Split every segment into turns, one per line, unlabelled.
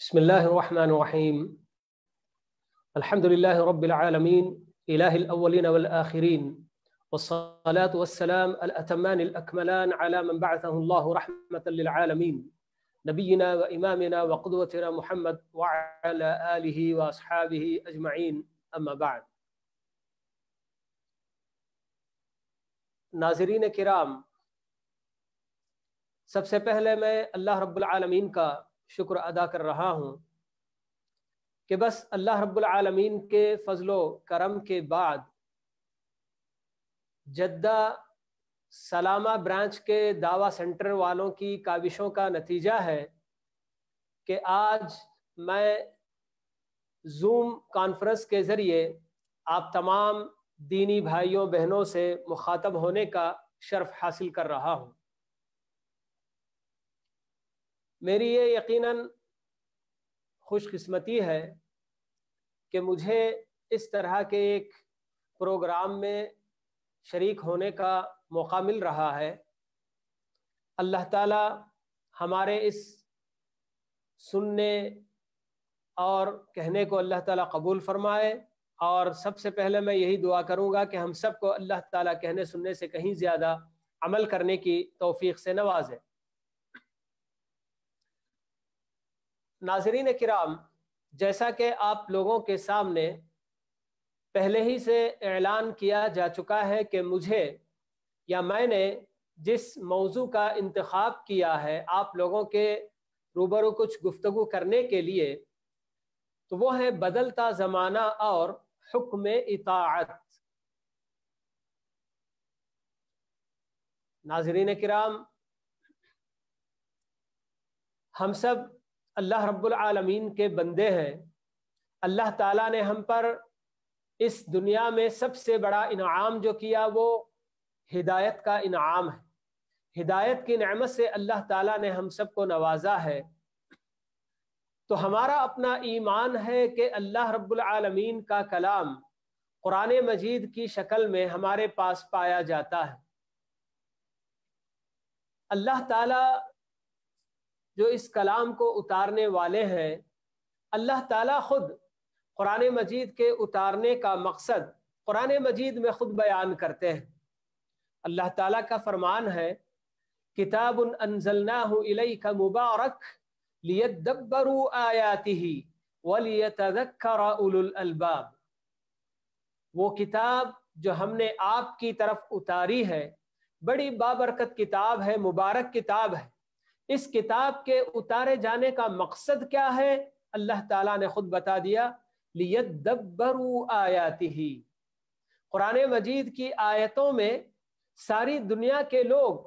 بسم الله الرحمن الرحيم الحمد لله رب العالمين إله الأولين والآخرين والصلاة والسلام الأتمان الأكملان على من بعثه الله رحمة للعالمين نبينا وإمامنا وقدوتنا محمد وعلى آله وأصحابه أجمعين أما بعد كرام سب سے پہلے میں اللہ رب العالمين کا शुक्र अदा कर रहा हूँ कि बस अल्लाह रब्लमीन के फजलो करम के बाद जद्दा सलामा ब्रांच के दावा सेंटर वालों की काविशों का नतीजा है कि आज मैं जूम कॉन्फ्रेंस के ज़रिए आप तमाम दीनी भाइयों बहनों से मुखातब होने का शर्फ हासिल कर रहा हूँ मेरी ये यकीनन खुशकिस्मती है कि मुझे इस तरह के एक प्रोग्राम में शरीक होने का मौका मिल रहा है अल्लाह ताला हमारे इस सुनने और कहने को अल्लाह ताला कबूल फरमाए और सबसे पहले मैं यही दुआ करूंगा कि हम सबको अल्लाह ताला कहने सुनने से कहीं ज़्यादा अमल करने की तौफीक से नवाजे नाजरीन कराम जैसा कि आप लोगों के सामने पहले ही से ऐलान किया जा चुका है कि मुझे या मैंने जिस मौजू का इंतखब किया है आप लोगों के रूबरू कुछ गुफ्तु करने के लिए तो वो है बदलता ज़माना और हुक्म इतात नाजरीन कराम हम सब अल्लाह रब्बुल आलमीन के बंदे हैं अल्लाह ताला ने हम पर इस दुनिया में सबसे बड़ा इनाम जो किया वो हिदायत का इनाम है हिदायत की नमत से अल्लाह ताला ने हम सबको नवाजा है तो हमारा अपना ईमान है कि अल्लाह रब्बुल आलमीन का कलाम कुरान मजीद की शक्ल में हमारे पास पाया जाता है अल्लाह ताला जो इस कलाम को उतारने वाले हैं अल्लाह ताला खुद कुरान मजीद के उतारने का मकसद कुरान मजीद में खुद बयान करते हैं अल्लाह ताला का फरमान है किताब अनजलना का मुबारक लियदब्बरू आयाति ही वलियतकर वो किताब जो हमने आपकी तरफ उतारी है बड़ी बाबरकत किताब है मुबारक किताब है इस किताब के उतारे जाने का मकसद क्या है अल्लाह ताला ने खुद बता दिया लियदब्बरू आयाति ही कुरान मजीद की आयतों में सारी दुनिया के लोग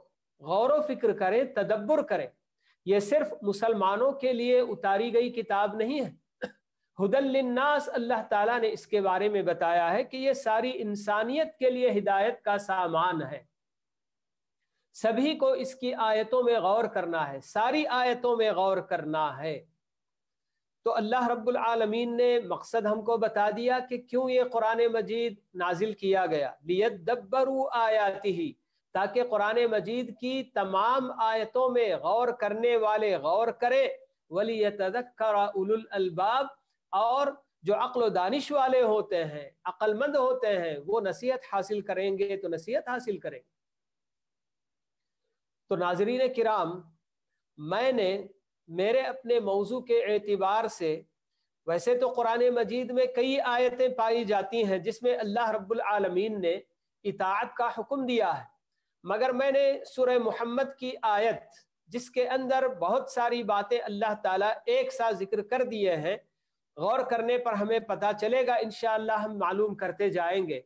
गौर फिक्र करें तदब्बर करें यह सिर्फ मुसलमानों के लिए उतारी गई किताब नहीं है हुदल्लिन्नास अल्लाह ताला ने इसके बारे में बताया है कि यह सारी इंसानियत के लिए हिदायत का सामान है सभी को इसकी आयतों में गौर करना है सारी आयतों में गौर करना है तो अल्लाह रब्बुल आलमीन ने मकसद हमको बता दिया कि क्यों ये कुरान मजीद नाजिल किया गया लियत दब्बरू आयाति ही ताकि कुरान मजीद की तमाम आयतों में गौर करने वाले गौर करें वली उलुल अलबाब और जो अक्ल दानिश वाले होते हैं अक्लमंद होते हैं वो नसीहत हासिल करेंगे तो नसीहत हासिल करेंगे तो नाजरीन किराम मैंने मेरे अपने मौजू के एतबार से वैसे तो कुरान मजीद में कई आयतें पाई जाती हैं जिसमें अल्लाह रब्बुल ने इतात का हुक्म दिया है मगर मैंने सुर मोहम्मद की आयत जिसके अंदर बहुत सारी बातें अल्लाह ताला एक साथ जिक्र कर दिए हैं गौर करने पर हमें पता चलेगा इन हम मालूम करते जाएंगे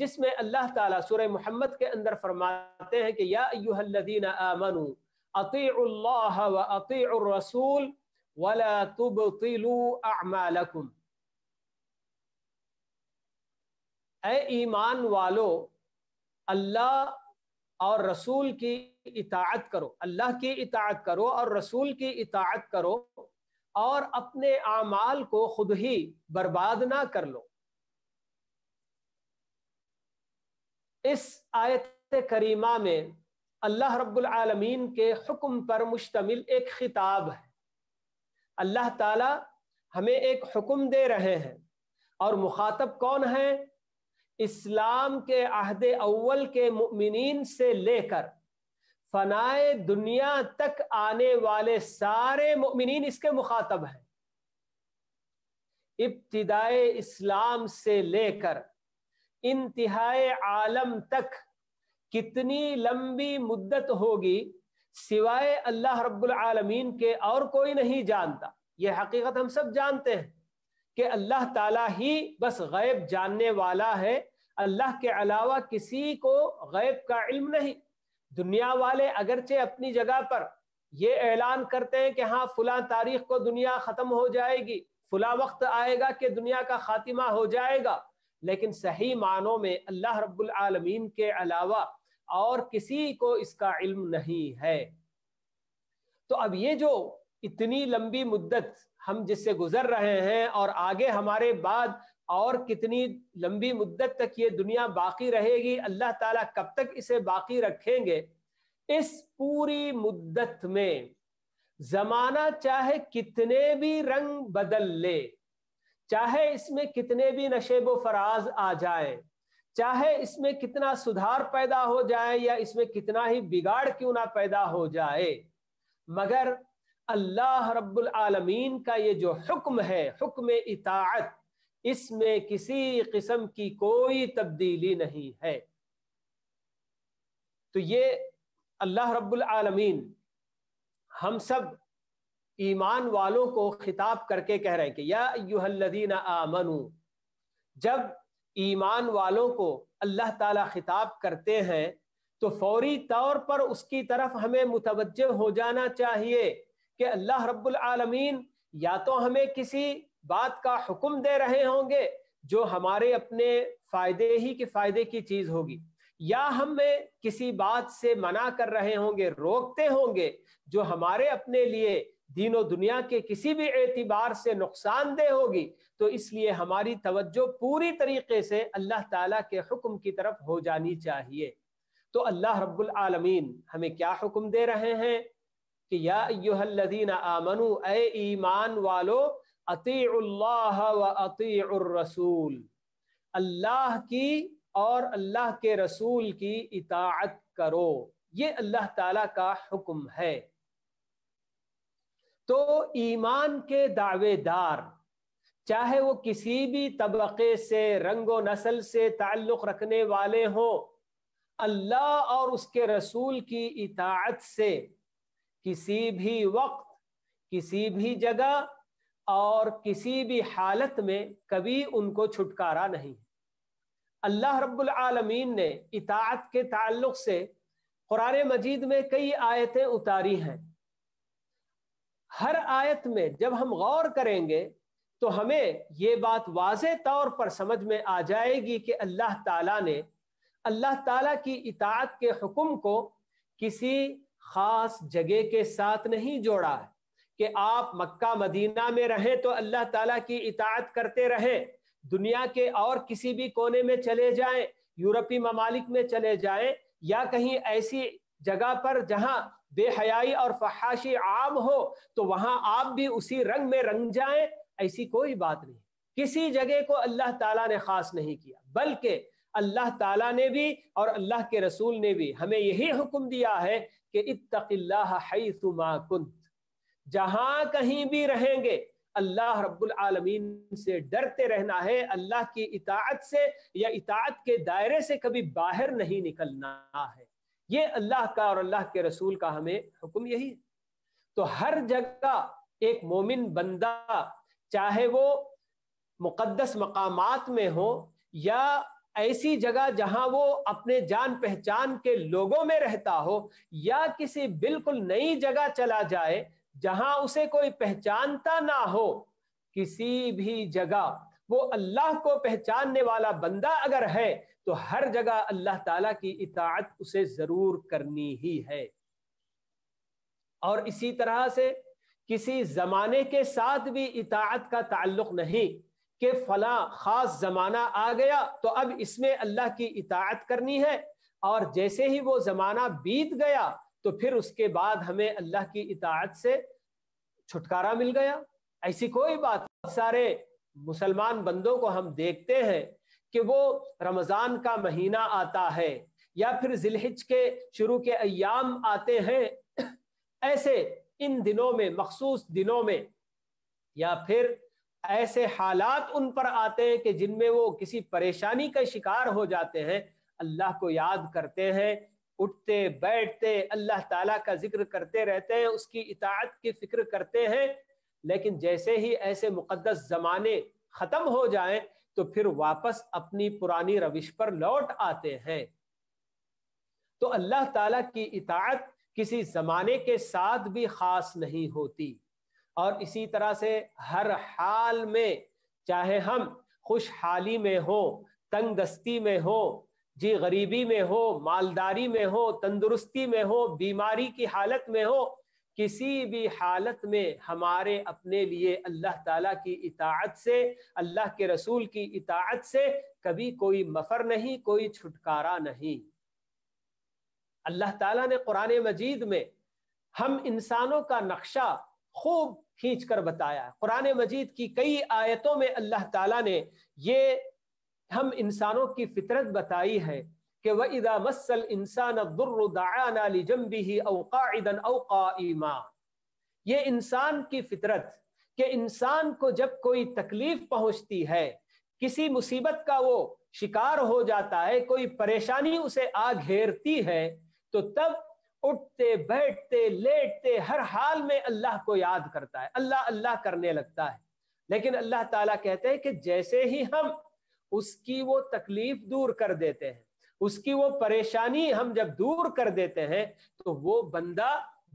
जिसमें अल्लाह ताला सूरह मोहम्मद के अंदर फरमाते हैं कि यादीन आमनु अल्लाह व अतीरसूल वला तुब अमालकुम ईमान वालो अल्लाह और रसूल की इताअत करो अल्लाह की इताअत करो और रसूल की इताअत करो और अपने आमाल को खुद ही बर्बाद ना कर लो इस आयत करीमा में अल्लाह रब्बुल आलमीन के हुक्म पर मुश्तमिल एक खिताब है अल्लाह ताला हमें एक हुक्म दे रहे हैं और मुखातब कौन है इस्लाम के अहद अव्वल के मुमिन से लेकर फनाए दुनिया तक आने वाले सारे मुमिन इसके मुखातब हैं इब्तदाए इस्लाम से लेकर इंतहाय आलम तक कितनी लंबी मुद्दत होगी सिवाय अल्लाह रब्बुल आलमीन के और कोई नहीं जानता यह हकीकत हम सब जानते हैं कि अल्लाह ताला ही बस गैब जानने वाला है अल्लाह के अलावा किसी को गैब का इल्म नहीं दुनिया वाले अगरचे अपनी जगह पर यह ऐलान करते हैं कि हाँ फुला तारीख को दुनिया ख़त्म हो जाएगी फुला वक्त आएगा कि दुनिया का खातिमा हो जाएगा लेकिन सही मानों में अल्लाह रब्बुल आलमीन के अलावा और किसी को इसका इल्म नहीं है तो अब ये जो इतनी लंबी मुद्दत हम जिससे गुजर रहे हैं और आगे हमारे बाद और कितनी लंबी मुद्दत तक ये दुनिया बाकी रहेगी अल्लाह ताला कब तक इसे बाकी रखेंगे इस पूरी मुद्दत में जमाना चाहे कितने भी रंग बदल ले चाहे इसमें कितने भी नशेब फराज आ जाए चाहे इसमें कितना सुधार पैदा हो जाए या इसमें कितना ही बिगाड़ क्यों ना पैदा हो जाए मगर अल्लाह रब्बुल आलमीन का ये जो हुक्म है हुक्म इताअत इसमें किसी किस्म की कोई तब्दीली नहीं है तो ये अल्लाह रब्बुल आलमीन हम सब ईमान वालों को खिताब करके कह रहे हैं कि या आमनु जब ईमान वालों को अल्लाह ताला खिताब करते हैं तो फौरी तौर पर उसकी तरफ हमें मुतवजह हो जाना चाहिए कि अल्लाह रब्बुल आलमीन या तो हमें किसी बात का हुक्म दे रहे होंगे जो हमारे अपने फायदे ही के फायदे की चीज होगी या हमें किसी बात से मना कर रहे होंगे रोकते होंगे जो हमारे अपने लिए दीन दुनिया के किसी भी एतबार से नुकसानदेह होगी तो इसलिए हमारी तवज्जो पूरी तरीके से अल्लाह ताला के हुक्म की तरफ हो जानी चाहिए तो अल्लाह रब्बुल आलमीन हमें क्या हुक्म दे रहे हैं कि यादीन आमनु ए ईमान वालो अतील्लाह व अतीसूल अल्लाह की और अल्लाह के रसूल की इताअत करो ये अल्लाह ताला का हुक्म है तो ईमान के दावेदार चाहे वो किसी भी तबके से रंगो नस्ल से ताल्लुक़ रखने वाले हों अल्लाह और उसके रसूल की इताअत से किसी भी वक्त किसी भी जगह और किसी भी हालत में कभी उनको छुटकारा नहीं अल्लाह रब्बुल आलमीन ने इताअत के ताल्लुक से कुरान मजीद में कई आयतें उतारी हैं हर आयत में जब हम गौर करेंगे तो हमें ये बात वाज तौर पर समझ में आ जाएगी कि अल्लाह ताला ने अल्लाह ताला की इतात के हुक्म को किसी ख़ास जगह के साथ नहीं जोड़ा है कि आप मक्का मदीना में रहें तो अल्लाह ताला की इतात करते रहें दुनिया के और किसी भी कोने में चले जाएं यूरोपीय ममालिक में चले जाएं या कहीं ऐसी जगह पर जहां बेहयाई और फहाशी आम हो तो वहां आप भी उसी रंग में रंग जाएं ऐसी कोई बात नहीं किसी जगह को अल्लाह ताला ने खास नहीं किया बल्कि अल्लाह ताला ने भी और अल्लाह के रसूल ने भी हमें यही हुक्म दिया है कि इतमा कुंत जहां कहीं भी रहेंगे अल्लाह रब्बुल आलमीन से डरते रहना है अल्लाह की इताअत से या इताअत के दायरे से कभी बाहर नहीं निकलना है ये अल्लाह का और अल्लाह के रसूल का हमें हुक्म यही है तो हर जगह एक मोमिन बंदा चाहे वो मुकद्दस मकामात में हो या ऐसी जगह जहां वो अपने जान पहचान के लोगों में रहता हो या किसी बिल्कुल नई जगह चला जाए जहां उसे कोई पहचानता ना हो किसी भी जगह वो अल्लाह को पहचानने वाला बंदा अगर है तो हर जगह अल्लाह ताला की इताअत उसे जरूर करनी ही है और इसी तरह से किसी जमाने के साथ भी इताअत का ताल्लुक नहीं कि फला खास जमाना आ गया तो अब इसमें अल्लाह की इताअत करनी है और जैसे ही वो जमाना बीत गया तो फिर उसके बाद हमें अल्लाह की इताअत से छुटकारा मिल गया ऐसी कोई बात सारे मुसलमान बंदों को हम देखते हैं कि वो रमज़ान का महीना आता है या फिर जिलहिज के शुरू के अयाम आते हैं ऐसे इन दिनों में मखसूस दिनों में या फिर ऐसे हालात उन पर आते हैं कि जिनमें वो किसी परेशानी का शिकार हो जाते हैं अल्लाह को याद करते हैं उठते बैठते अल्लाह ताला का जिक्र करते रहते हैं उसकी इतात की फिक्र करते हैं लेकिन जैसे ही ऐसे मुकदस जमाने खत्म हो जाएं तो फिर वापस अपनी पुरानी रविश पर लौट आते हैं तो अल्लाह ताला की इतात किसी जमाने के साथ भी खास नहीं होती और इसी तरह से हर हाल में चाहे हम खुशहाली में हो तंग दस्ती में हो जी गरीबी में हो मालदारी में हो तंदुरुस्ती में हो बीमारी की हालत में हो किसी भी हालत में हमारे अपने लिए अल्लाह ताला की इताअत से अल्लाह के रसूल की इताअत से कभी कोई मफर नहीं कोई छुटकारा नहीं अल्लाह ताला ने कुरान मजीद में हम इंसानों का नक्शा खूब खींच कर बताया कुरान मजीद की कई आयतों में अल्लाह ताला ने ये हम इंसानों की फितरत बताई है कि वह इदा मसल इंसान जम्बी अवकादन अवकाईमा ये इंसान की फितरत कि इंसान को जब कोई तकलीफ पहुंचती है किसी मुसीबत का वो शिकार हो जाता है कोई परेशानी उसे आ घेरती है तो तब उठते बैठते लेटते हर हाल में अल्लाह को याद करता है अल्लाह अल्लाह करने लगता है लेकिन अल्लाह ताला कहते हैं कि जैसे ही हम उसकी वो तकलीफ दूर कर देते हैं उसकी वो परेशानी हम जब दूर कर देते हैं तो वो बंदा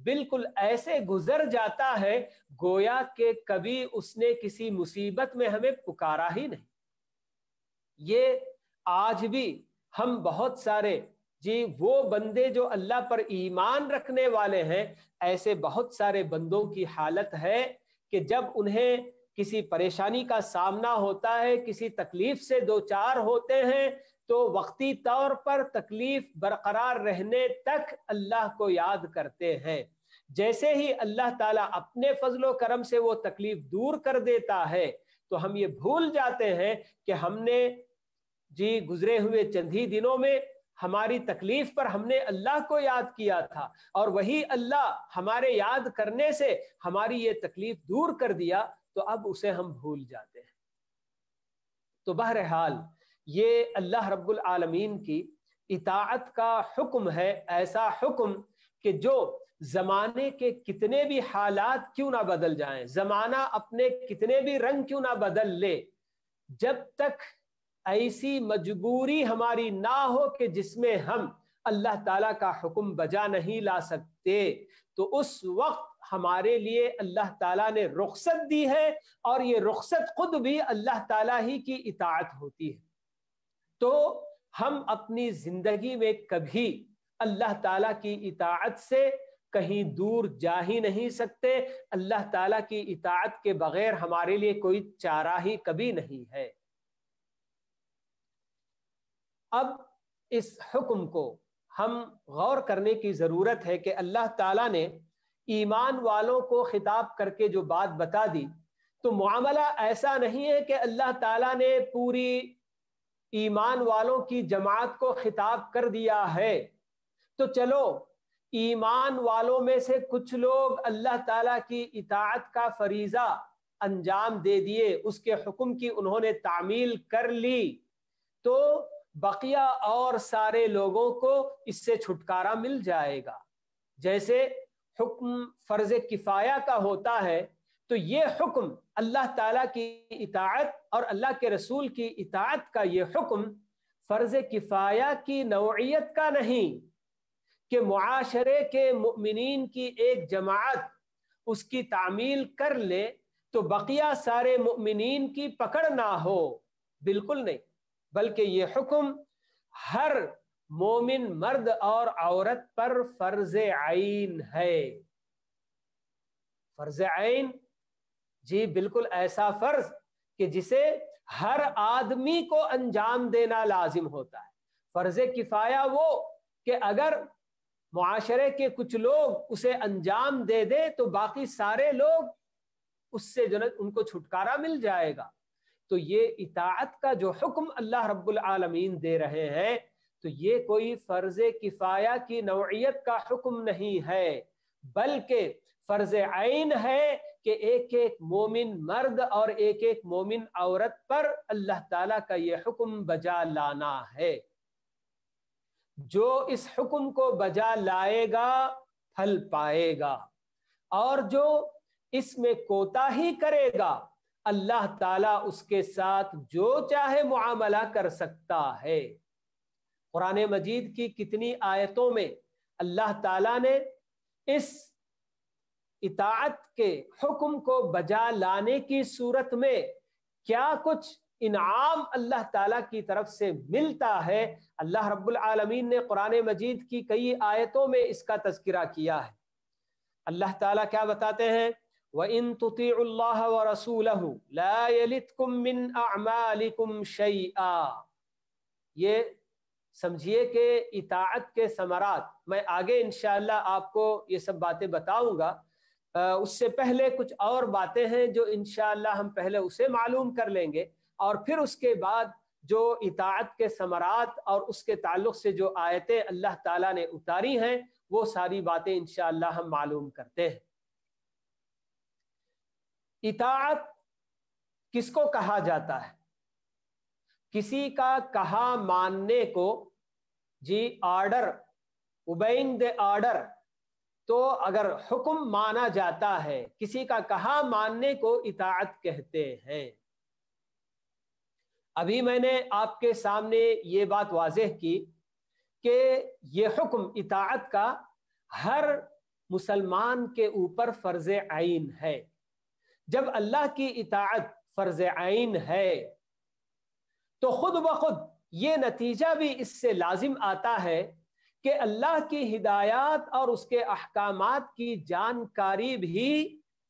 बिल्कुल ऐसे गुजर जाता है गोया के कभी उसने किसी मुसीबत में हमें पुकारा ही नहीं ये आज भी हम बहुत सारे जी वो बंदे जो अल्लाह पर ईमान रखने वाले हैं ऐसे बहुत सारे बंदों की हालत है कि जब उन्हें किसी परेशानी का सामना होता है किसी तकलीफ से दो चार होते हैं तो वक्ती तौर पर तकलीफ बरकरार रहने तक अल्लाह को याद करते हैं जैसे ही अल्लाह ताला अपने फजलो करम से वो तकलीफ दूर कर देता है तो हम ये भूल जाते हैं कि हमने जी गुजरे हुए चंद ही दिनों में हमारी तकलीफ पर हमने अल्लाह को याद किया था और वही अल्लाह हमारे याद करने से हमारी ये तकलीफ दूर कर दिया तो अब उसे हम भूल जाते हैं तो बहरहाल ये अल्लाह रब्बुल आलमीन की इताअत का हुक्म है ऐसा हुक्म कि जो जमाने के कितने भी हालात क्यों ना बदल जाएं जमाना अपने कितने भी रंग क्यों ना बदल ले जब तक ऐसी मजबूरी हमारी ना हो कि जिसमें हम अल्लाह ताला का हुक्म बजा नहीं ला सकते तो उस वक्त हमारे लिए अल्लाह ताला ने रुख्सत दी है और ये रुख्सत खुद भी अल्लाह ताला ही की इताअत होती है तो हम अपनी जिंदगी में कभी अल्लाह ताला की इताअत से कहीं दूर जा ही नहीं सकते अल्लाह ताला की इताअत के बगैर हमारे लिए कोई चारा ही कभी नहीं है अब इस हुक्म को हम गौर करने की ज़रूरत है कि अल्लाह ताला ने ईमान वालों को खिताब करके जो बात बता दी तो मामला ऐसा नहीं है कि अल्लाह ताला ने पूरी ईमान वालों की जमात को खिताब कर दिया है तो चलो ईमान वालों में से कुछ लोग अल्लाह ताला की इताअत का फरीजा अंजाम दे दिए उसके हुक्म की उन्होंने तामील कर ली तो बकिया और सारे लोगों को इससे छुटकारा मिल जाएगा जैसे हुक्म फर्ज किफ़ाया का होता है तो ये हुक्म अल्लाह ताला की इतात और अल्लाह के रसूल की इतात का ये हुक्म फ़र्ज़ किफ़ाया की नौीयत का नहीं कि माशरे के मुमिन की एक जमात उसकी तामील कर ले तो बकिया सारे मुमिन की पकड़ ना हो बिल्कुल नहीं बल्कि ये हुक्म हर मोमिन मर्द और औरत पर फर्ज आइन है फर्ज आइन जी बिल्कुल ऐसा फर्ज कि जिसे हर आदमी को अंजाम देना लाजिम होता है फर्ज किफाया वो कि अगर माशरे के कुछ लोग उसे अंजाम दे दे तो बाकी सारे लोग उससे जो उनको छुटकारा मिल जाएगा तो ये इतात का जो हुक्म अल्लाह रब्बुल आलमीन दे रहे हैं तो ये कोई फर्ज किफाया की नौयत का हुक्म नहीं है बल्कि फर्ज आइन है कि एक एक मोमिन मर्द और एक एक मोमिन औरत पर अल्लाह ताला का यह हुक्म बजा लाना है जो इस हुक्म को बजा लाएगा फल पाएगा और जो इसमें कोताही करेगा अल्लाह ताला उसके साथ जो चाहे मुआमला कर सकता है कुरान मजीद की कितनी आयतों में अल्लाह ताला ने इस इतात के हुक्म को बजा लाने की सूरत में क्या कुछ इनाम अल्लाह ताला की तरफ से मिलता है अल्लाह रब्बुल आलमीन ने कुरान मजीद की कई आयतों में इसका तस्करा किया है अल्लाह ताला क्या बताते हैं व इन तुतील्लाह व रसूल मिन अमालिकुम शैआ ये समझिए कि इताअत के समरात मैं आगे इनशाला आपको ये सब बातें बताऊंगा उससे पहले कुछ और बातें हैं जो इन हम पहले उसे मालूम कर लेंगे और फिर उसके बाद जो इतात के समरात और उसके ताल्लुक से जो आयतें अल्लाह ताला ने उतारी हैं वो सारी बातें इन हम मालूम करते हैं इतात किसको कहा जाता है किसी का कहा मानने को जी ऑर्डर उबैंग द ऑर्डर तो अगर हुक्म माना जाता है किसी का कहा मानने को इताअत कहते हैं अभी मैंने आपके सामने ये बात वाजह की कि ये हुक्म इताअत का हर मुसलमान के ऊपर फ़र्ज आइन है जब अल्लाह की इताअत फ़र्ज आइन है तो खुद ब खुद ये नतीजा भी इससे लाजिम आता है कि अल्लाह की हिदायत और उसके अहकाम की जानकारी भी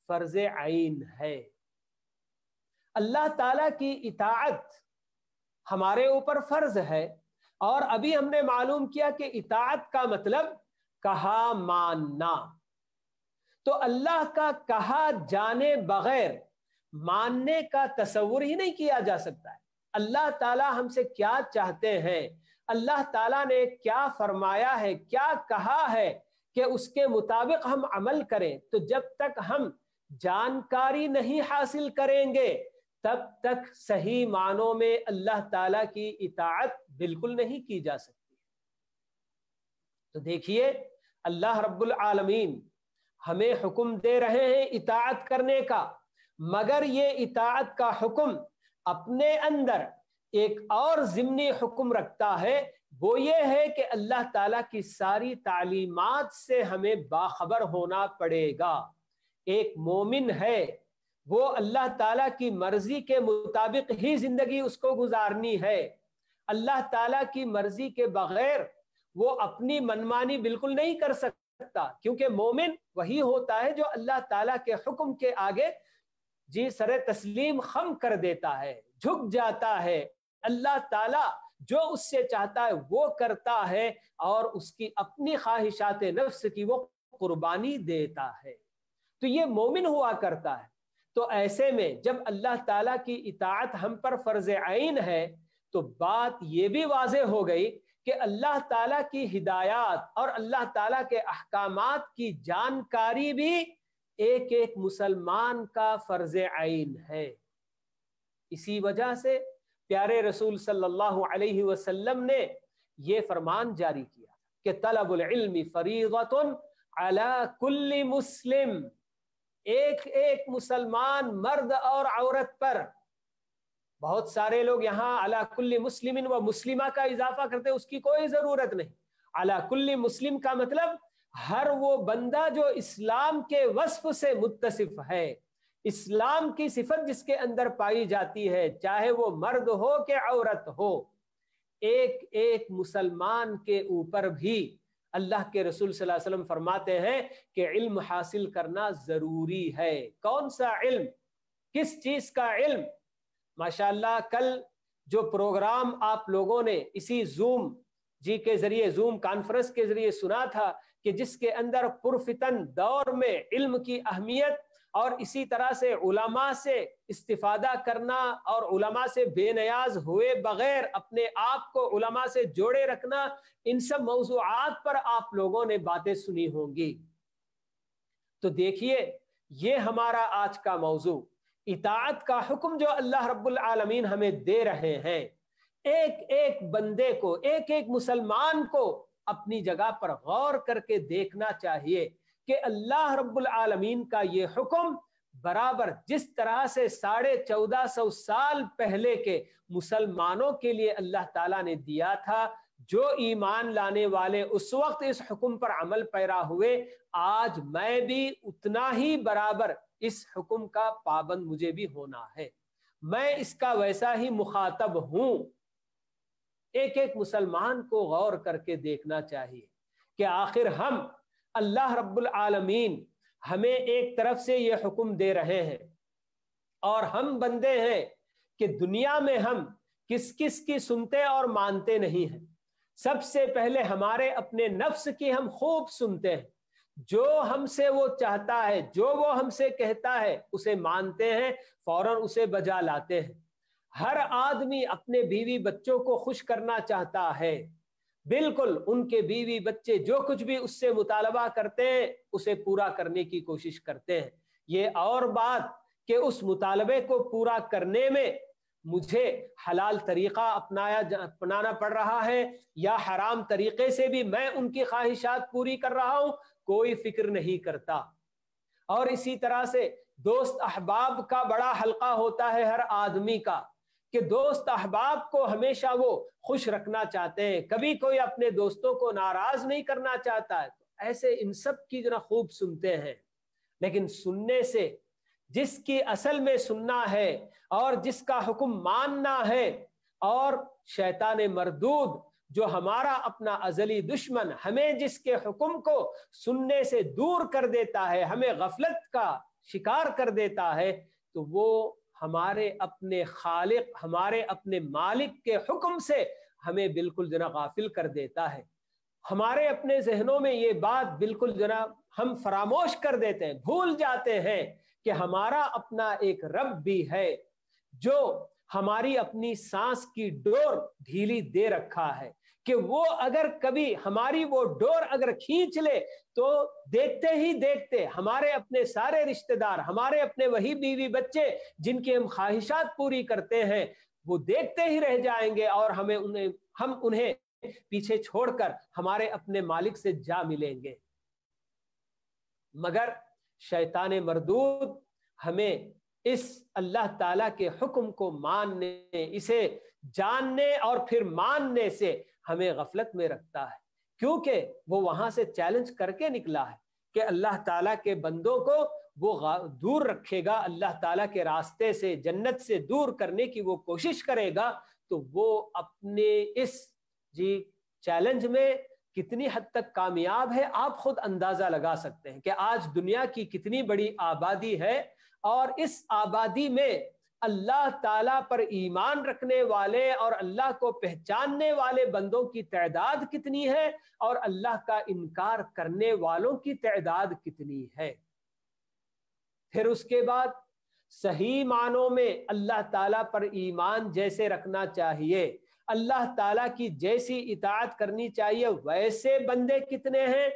फर्ज आइन है अल्लाह ताला की इताअत हमारे ऊपर फर्ज है और अभी हमने मालूम किया कि इताअत का मतलब कहा मानना तो अल्लाह का कहा जाने बगैर मानने का तस्वुर ही नहीं किया जा सकता है अल्लाह ताला हमसे क्या चाहते हैं अल्लाह ताला ने क्या फरमाया है क्या कहा है कि उसके मुताबिक हम अमल करें तो जब तक हम जानकारी नहीं हासिल करेंगे तब तक सही मानों में अल्लाह ताला की इताअत बिल्कुल नहीं की जा सकती तो देखिए अल्लाह रब्बुल आलमीन हमें हुक्म दे रहे हैं इताअत करने का मगर ये इताअत का हुक्म अपने अंदर एक और ज़िमनी हुक्म रखता है वो ये है कि अल्लाह ताला की सारी तालीमत से हमें बाखबर होना पड़ेगा एक मोमिन है वो अल्लाह ताला की मर्जी के मुताबिक ही जिंदगी उसको गुजारनी है अल्लाह ताला की मर्जी के बगैर वो अपनी मनमानी बिल्कुल नहीं कर सकता क्योंकि मोमिन वही होता है जो अल्लाह ताला के हुक्म के आगे जी सर तस्लीम खम कर देता है झुक जाता है अल्लाह ताला जो उससे चाहता है वो करता है और उसकी अपनी ख्वाहिशात नफ्स की वो कुर्बानी देता है तो ये मोमिन हुआ करता है तो ऐसे में जब अल्लाह ताला की इतात हम पर फर्ज आइन है तो बात यह भी वाज हो गई कि अल्लाह ताला की हिदायत और अल्लाह ताला के अहकाम की जानकारी भी एक एक मुसलमान का फर्ज आइन है इसी वजह से प्यारे रसूल सल्लल्लाहु अलैहि वसल्लम ने यह फरमान जारी किया कि तलबुल इल्मी फरीदतुन अला कुल्ली मुस्लिम एक एक मुसलमान मर्द और औरत पर बहुत सारे लोग यहाँ अला कुल्ली मुस्लिम व मुस्लिमा का इजाफा करते उसकी कोई जरूरत नहीं अला कुल्ली मुस्लिम का मतलब हर वो बंदा जो इस्लाम के वस्फ से मुतसिफ है इस्लाम की सिफत जिसके अंदर पाई जाती है चाहे वो मर्द हो के औरत हो एक एक मुसलमान के ऊपर भी अल्लाह के रसूल सल्लल्लाहु अलैहि वसल्लम फरमाते हैं कि इल्म हासिल करना जरूरी है कौन सा इल्म किस चीज का इल्म माशाल्लाह कल जो प्रोग्राम आप लोगों ने इसी जूम जी के जरिए जूम कॉन्फ्रेंस के जरिए सुना था कि जिसके अंदर पुरफितन दौर में इल्म की अहमियत और इसी तरह से उलमा से इस्तिफादा करना और उलमा से बेनयाज हुए बगैर अपने आप को उलमा से जोड़े रखना इन सब मौजूद पर आप लोगों ने बातें सुनी होंगी तो देखिए ये हमारा आज का मौजू इतात का हुक्म जो अल्लाह रब्बुल आलमीन हमें दे रहे हैं एक एक बंदे को एक एक मुसलमान को अपनी जगह पर गौर करके देखना चाहिए कि अल्लाह रब्बुल आलमीन का ये हुक्म बराबर जिस तरह से साढ़े चौदह सौ साल पहले के मुसलमानों के लिए अल्लाह ताला ने दिया था जो ईमान लाने वाले उस वक्त इस हुक्म पर अमल पैरा हुए आज मैं भी उतना ही बराबर इस हुक्म का पाबंद मुझे भी होना है मैं इसका वैसा ही मुखातब हूं एक एक मुसलमान को गौर करके देखना चाहिए कि आखिर हम अल्लाह रब्बुल आलमीन हमें एक तरफ से ये हुक्म दे रहे हैं और हम बंदे हैं कि दुनिया में हम किस किस की सुनते और मानते नहीं हैं सबसे पहले हमारे अपने नफ्स की हम खूब सुनते हैं जो हमसे वो चाहता है जो वो हमसे कहता है उसे मानते हैं फौरन उसे बजा लाते हैं हर आदमी अपने बीवी बच्चों को खुश करना चाहता है बिल्कुल उनके बीवी बच्चे जो कुछ भी उससे मुतालबा करते हैं उसे पूरा करने की कोशिश करते हैं ये और बात कि उस मुतालबे को पूरा करने में मुझे हलाल तरीक़ा अपनाया अपनाना पड़ रहा है या हराम तरीक़े से भी मैं उनकी ख्वाहिशात पूरी कर रहा हूँ कोई फिक्र नहीं करता और इसी तरह से दोस्त अहबाब का बड़ा हल्का होता है हर आदमी का कि दोस्त अहबाब को हमेशा वो खुश रखना चाहते हैं कभी कोई अपने दोस्तों को नाराज नहीं करना चाहता है तो ऐसे इन सब की जरा खूब सुनते हैं लेकिन सुनने से जिसकी असल में सुनना है और जिसका हुक्म मानना है और शैतान मरदूद जो हमारा अपना अजली दुश्मन हमें जिसके हुक्म को सुनने से दूर कर देता है हमें गफलत का शिकार कर देता है तो वो हमारे अपने खालिक हमारे अपने मालिक के हुक्म से हमें बिल्कुल जना गाफिल कर देता है हमारे अपने जहनों में ये बात बिल्कुल जना हम फरामोश कर देते हैं भूल जाते हैं कि हमारा अपना एक रब भी है जो हमारी अपनी सांस की डोर ढीली दे रखा है कि वो अगर कभी हमारी वो डोर अगर खींच ले तो देखते ही देखते हमारे अपने सारे रिश्तेदार हमारे अपने वही बीवी बच्चे जिनकी हम ख्वाहिशात पूरी करते हैं वो देखते ही रह जाएंगे और हमें उन्हें हम उन्हें पीछे छोड़कर हमारे अपने मालिक से जा मिलेंगे मगर शैतान मरदूद हमें इस अल्लाह ताला के हुक्म को मानने इसे जानने और फिर मानने से हमें गफलत में रखता है क्योंकि वो वहां से चैलेंज करके निकला है कि अल्लाह ताला के बंदों को वो दूर रखेगा अल्लाह ताला के रास्ते से जन्नत से दूर करने की वो कोशिश करेगा तो वो अपने इस जी चैलेंज में कितनी हद तक कामयाब है आप खुद अंदाजा लगा सकते हैं कि आज दुनिया की कितनी बड़ी आबादी है और इस आबादी में अल्लाह ताला पर ईमान रखने वाले और अल्लाह को पहचानने वाले बंदों की तदाद कितनी है और अल्लाह का इनकार करने वालों की तदाद कितनी है फिर उसके बाद सही मानों में अल्लाह ताला पर ईमान जैसे रखना चाहिए अल्लाह ताला की जैसी इतात करनी चाहिए वैसे बंदे कितने हैं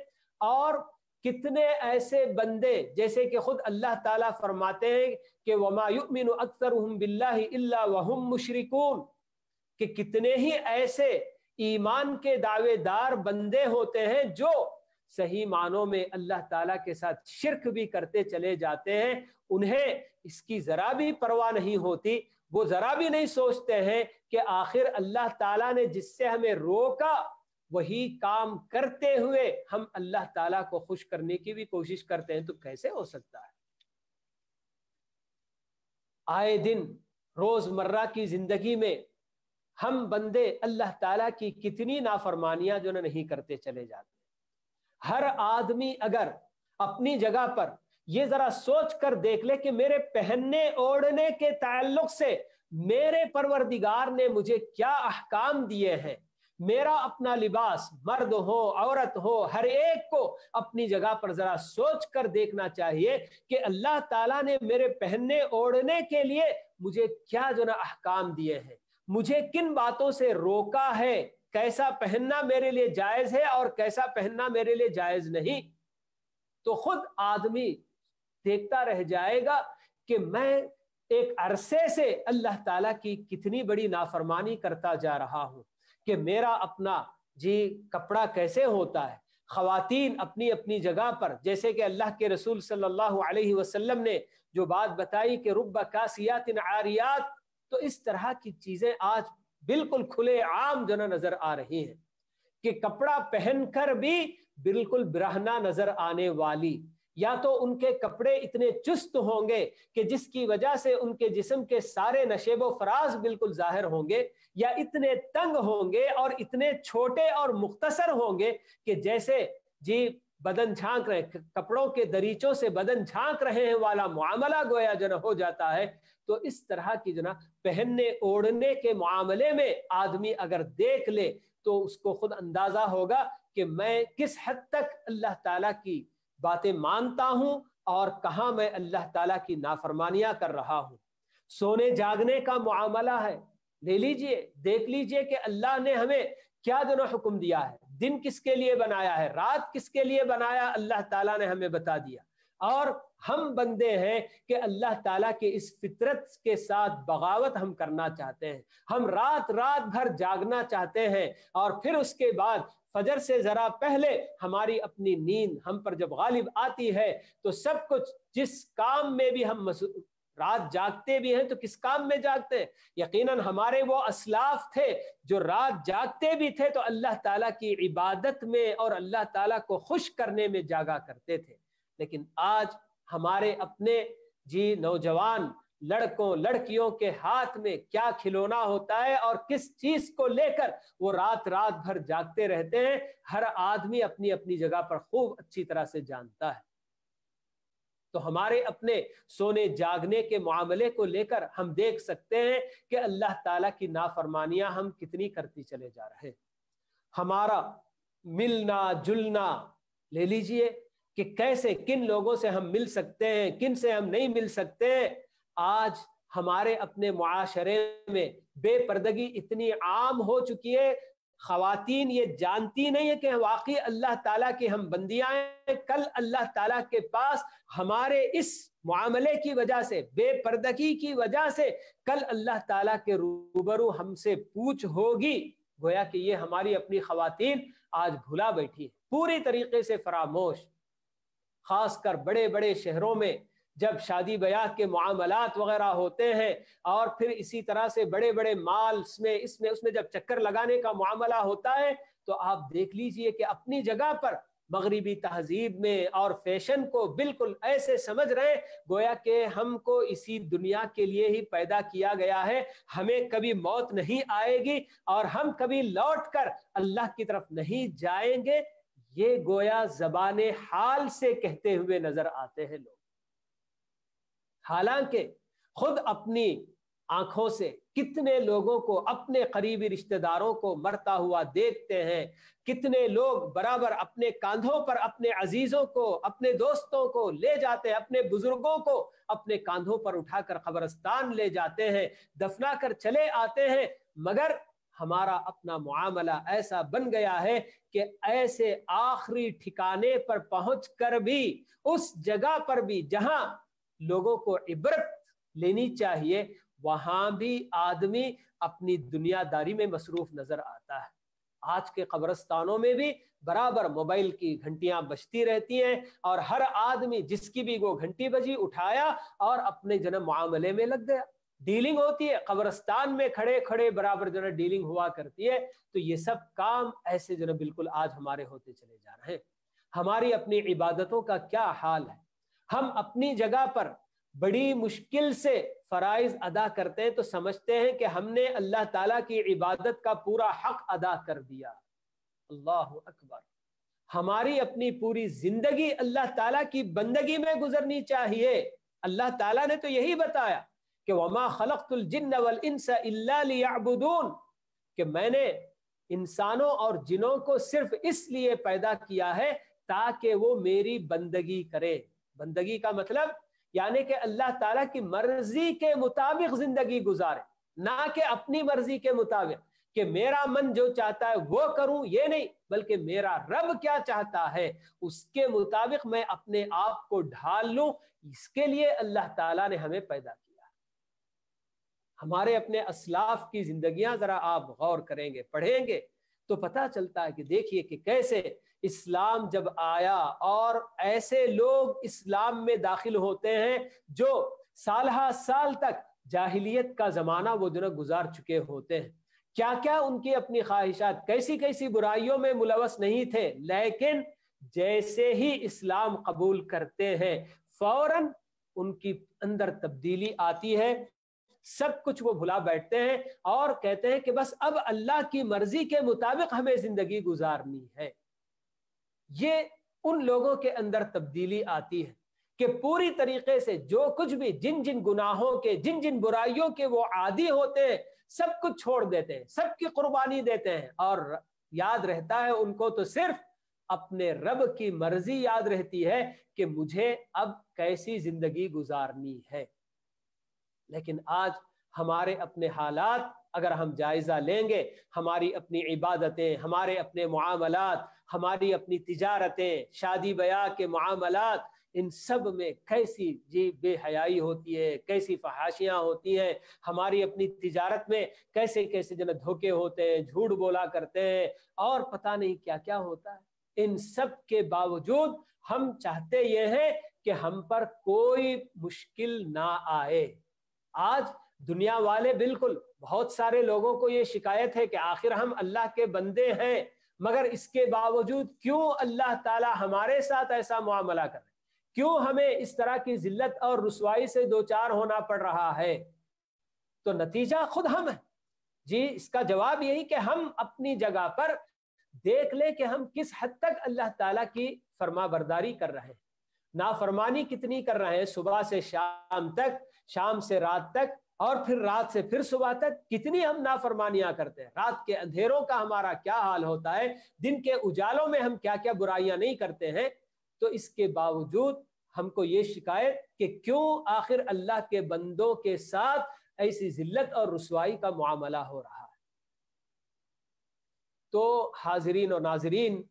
और कितने ऐसे बंदे जैसे कि खुद अल्लाह ताला फरमाते हैं कि वमायुमिन अक्सर बिल्ला वहम मुशरिकून कि कितने ही ऐसे ईमान के दावेदार बंदे होते हैं जो सही मानों में अल्लाह ताला के साथ शिरक भी करते चले जाते हैं उन्हें इसकी ज़रा भी परवाह नहीं होती वो ज़रा भी नहीं सोचते हैं कि आखिर अल्लाह ताला ने जिससे हमें रोका वही काम करते हुए हम अल्लाह ताला को खुश करने की भी कोशिश करते हैं तो कैसे हो सकता है आए दिन रोजमर्रा की जिंदगी में हम बंदे अल्लाह ताला की कितनी नाफरमानियां जो ना नहीं करते चले जाते हर आदमी अगर अपनी जगह पर ये जरा सोच कर देख ले कि मेरे पहनने ओढ़ने के ताल्लुक से मेरे परवरदिगार ने मुझे क्या अहकाम दिए हैं मेरा अपना लिबास मर्द हो औरत हो हर एक को अपनी जगह पर जरा सोच कर देखना चाहिए कि अल्लाह ताला ने मेरे पहनने ओढ़ने के लिए मुझे क्या जो ना अहकाम दिए हैं मुझे किन बातों से रोका है कैसा पहनना मेरे लिए जायज है और कैसा पहनना मेरे लिए जायज नहीं तो खुद आदमी देखता रह जाएगा कि मैं एक अरसे से अल्लाह ताला की कितनी बड़ी नाफरमानी करता जा रहा हूं कि मेरा अपना जी कपड़ा कैसे होता है खातन अपनी अपनी जगह पर जैसे कि अल्लाह के रसूल सल्लल्लाहु अलैहि वसल्लम ने जो बात बताई कि रुब कासियात आरियात तो इस तरह की चीज़ें आज बिल्कुल खुले आम जो नज़र आ रही हैं कि कपड़ा पहनकर भी बिल्कुल ब्रहना नज़र आने वाली या तो उनके कपड़े इतने चुस्त होंगे कि जिसकी वजह से उनके जिस्म के सारे नशेब फराज बिल्कुल जाहिर होंगे या इतने तंग होंगे और इतने छोटे और मुख्तसर होंगे कि जैसे जी बदन झांक रहे कपड़ों के दरीचों से बदन झांक रहे हैं वाला मामला गोया जना हो जाता है तो इस तरह की जना पहनने ओढ़ने के मामले में आदमी अगर देख ले तो उसको खुद अंदाजा होगा कि मैं किस हद तक अल्लाह ताला की बातें मानता हूं और कहा मैं अल्लाह ताला की नाफरमानियां कर रहा हूं सोने जागने का मामला है ले लीजिए देख लीजिए कि अल्लाह ने हमें क्या दोनों हुक्म दिया है दिन किसके लिए बनाया है रात किसके लिए बनाया अल्लाह ताला ने हमें बता दिया और हम बंदे हैं कि अल्लाह ताला के इस फितरत के साथ बगावत हम करना चाहते हैं हम रात रात भर जागना चाहते हैं और फिर उसके बाद फजर से जरा पहले हमारी अपनी नींद हम पर जब गालिब आती है तो सब कुछ जिस काम में भी हम रात जागते भी हैं तो किस काम में जागते हैं यकीनन हमारे वो असलाफ थे जो रात जागते भी थे तो अल्लाह ताला की इबादत में और अल्लाह ताला को खुश करने में जागा करते थे लेकिन आज हमारे अपने जी नौजवान लड़कों लड़कियों के हाथ में क्या खिलौना होता है और किस चीज को लेकर वो रात रात भर जागते रहते हैं हर आदमी अपनी अपनी जगह पर खूब अच्छी तरह से जानता है तो हमारे अपने सोने जागने के मामले को लेकर हम देख सकते हैं कि अल्लाह ताला की नाफरमानियां हम कितनी करती चले जा रहे हैं हमारा मिलना जुलना ले लीजिए कि कैसे किन लोगों से हम मिल सकते हैं किन से हम नहीं मिल सकते हैं आज हमारे अपने माशरे में बेपर्दगी इतनी आम हो चुकी है खातन ये जानती नहीं है कि वाकई अल्लाह ताला की हम बंदियां कल अल्लाह ताला के पास हमारे इस मामले की वजह से बेपर्दगी की वजह से कल अल्लाह ताला के रूबरू हमसे पूछ होगी गोया कि ये हमारी अपनी खातन आज भुला बैठी है पूरी तरीके से फरामोश खासकर बड़े बड़े शहरों में जब शादी ब्याह के मामलात वगैरह होते हैं और फिर इसी तरह से बड़े बड़े माल में इसमें उसमें जब चक्कर लगाने का मामला होता है तो आप देख लीजिए कि अपनी जगह पर मगरबी तहजीब में और फैशन को बिल्कुल ऐसे समझ रहे गोया कि हमको इसी दुनिया के लिए ही पैदा किया गया है हमें कभी मौत नहीं आएगी और हम कभी लौट कर अल्लाह की तरफ नहीं जाएंगे ये गोया जबान हाल से कहते हुए नजर आते हैं लोग हालांकि खुद अपनी आंखों से कितने लोगों को अपने करीबी रिश्तेदारों को मरता हुआ देखते हैं कितने लोग बराबर अपने कांधों पर अपने अजीजों को अपने दोस्तों को ले जाते हैं अपने बुजुर्गों को अपने कांधों पर उठाकर कब्रस्तान ले जाते हैं दफना कर चले आते हैं मगर हमारा अपना मामला ऐसा बन गया है कि ऐसे आखिरी ठिकाने पर पहुंच कर भी उस जगह पर भी जहां लोगों को इबरत लेनी चाहिए वहां भी आदमी अपनी दुनियादारी में मसरूफ नजर आता है आज के कब्रस्तानों में भी बराबर मोबाइल की घंटियां बजती रहती हैं और हर आदमी जिसकी भी वो घंटी बजी उठाया और अपने जन मामले में लग गया डीलिंग होती है कब्रस्तान में खड़े खड़े बराबर जो है डीलिंग हुआ करती है तो ये सब काम ऐसे जो है बिल्कुल आज हमारे होते चले जा रहे हैं हमारी अपनी इबादतों का क्या हाल है हम अपनी जगह पर बड़ी मुश्किल से फ़राइज अदा करते हैं तो समझते हैं कि हमने अल्लाह ताला की इबादत का पूरा हक अदा कर दिया अल्लाह अकबर हमारी अपनी पूरी जिंदगी अल्लाह ताला की बंदगी में गुजरनी चाहिए अल्लाह ताला ने तो यही बताया कि वमा खलतुलजन्नवलबुदून कि मैंने इंसानों और जिनों को सिर्फ इसलिए पैदा किया है ताकि वो मेरी बंदगी करें बंदगी का मतलब यानी कि अल्लाह ताला की मर्जी के मुताबिक जिंदगी गुजारे ना कि अपनी मर्जी के मुताबिक कि मेरा मन जो चाहता है वो करूं ये नहीं बल्कि मेरा रब क्या चाहता है उसके मुताबिक मैं अपने आप को ढाल लूं इसके लिए अल्लाह ताला ने हमें पैदा किया हमारे अपने असलाफ की जिंदगियां जरा आप गौर करेंगे पढ़ेंगे तो पता चलता है कि देखिए कि कैसे इस्लाम जब आया और ऐसे लोग इस्लाम में दाखिल होते हैं जो साल साल तक जाहिलियत का जमाना वो जो गुजार चुके होते हैं क्या क्या उनकी अपनी ख्वाहिशात कैसी कैसी बुराइयों में मुलवस नहीं थे लेकिन जैसे ही इस्लाम कबूल करते हैं फौरन उनकी अंदर तब्दीली आती है सब कुछ वो भुला बैठते हैं और कहते हैं कि बस अब अल्लाह की मर्जी के मुताबिक हमें जिंदगी गुजारनी है ये उन लोगों के अंदर तब्दीली आती है कि पूरी तरीके से जो कुछ भी जिन जिन गुनाहों के जिन जिन बुराइयों के वो आदि होते हैं सब कुछ छोड़ देते हैं सबकी कुर्बानी देते हैं और याद रहता है उनको तो सिर्फ अपने रब की मर्जी याद रहती है कि मुझे अब कैसी जिंदगी गुजारनी है लेकिन आज हमारे अपने हालात अगर हम जायजा लेंगे हमारी अपनी इबादतें हमारे अपने मामलात हमारी अपनी तजारतें शादी ब्याह के मामलात इन सब में कैसी जी बेहयाई होती है कैसी फहाशियाँ होती हैं हमारी अपनी तजारत में कैसे कैसे जन धोखे होते हैं झूठ बोला करते हैं और पता नहीं क्या क्या होता है इन सब के बावजूद हम चाहते ये हैं कि हम पर कोई मुश्किल ना आए आज दुनिया वाले बिल्कुल बहुत सारे लोगों को ये शिकायत है कि आखिर हम अल्लाह के बंदे हैं मगर इसके बावजूद क्यों अल्लाह ताला हमारे साथ ऐसा मामला कर रहे क्यों हमें इस तरह की जिल्लत और रसवाई से दो चार होना पड़ रहा है तो नतीजा खुद हम है जी इसका जवाब यही कि हम अपनी जगह पर देख लें कि हम किस हद तक अल्लाह ताला की फरमा बरदारी कर रहे हैं नाफरमानी कितनी कर रहे हैं सुबह से शाम तक शाम से रात तक और फिर रात से फिर सुबह तक कितनी हम नाफरमानियां करते हैं रात के अंधेरों का हमारा क्या हाल होता है दिन के उजालों में हम क्या क्या बुराइयां नहीं करते हैं तो इसके बावजूद हमको ये शिकायत कि क्यों आखिर अल्लाह के बंदों के साथ ऐसी जिल्लत और रसवाई का मामला हो रहा है तो हाजरीन और नाजरीन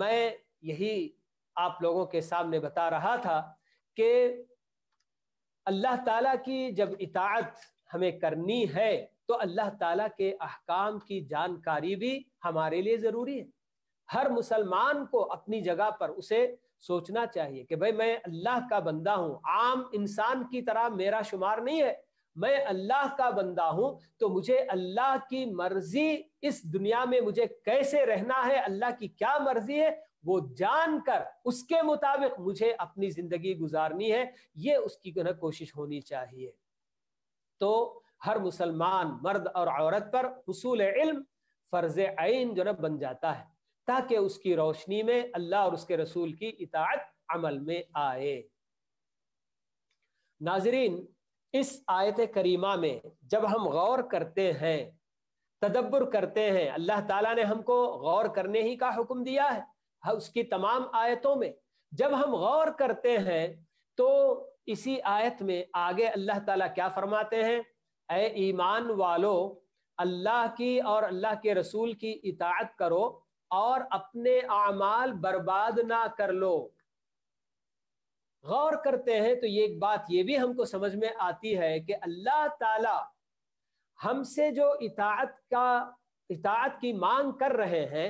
मैं यही आप लोगों के सामने बता रहा था कि अल्लाह ताला की जब इतात हमें करनी है तो अल्लाह ताला के अहकाम की जानकारी भी हमारे लिए ज़रूरी है हर मुसलमान को अपनी जगह पर उसे सोचना चाहिए कि भाई मैं अल्लाह का बंदा हूँ आम इंसान की तरह मेरा शुमार नहीं है मैं अल्लाह का बंदा हूं तो मुझे अल्लाह की मर्जी इस दुनिया में मुझे कैसे रहना है अल्लाह की क्या मर्जी है वो जानकर उसके मुताबिक मुझे अपनी जिंदगी गुजारनी है ये उसकी कोशिश होनी चाहिए तो हर मुसलमान मर्द और औरत पर हसूल इल्म फर्ज आइन जो है बन जाता है ताकि उसकी रोशनी में अल्लाह और उसके रसूल की इतात अमल में आए नाजरीन इस आयत करीमा में जब हम गौर करते हैं तदब्बर करते हैं अल्लाह ताला ने हमको गौर करने ही का हुक्म दिया है हाँ, उसकी तमाम आयतों में जब हम गौर करते हैं तो इसी आयत में आगे अल्लाह ताला क्या फरमाते हैं ए ईमान वालो अल्लाह की और अल्लाह के रसूल की इताअत करो और अपने आमाल बर्बाद ना कर लो गौर करते हैं तो ये एक बात ये भी हमको समझ में आती है कि अल्लाह ताला हमसे जो इताअत का इताअत की मांग कर रहे हैं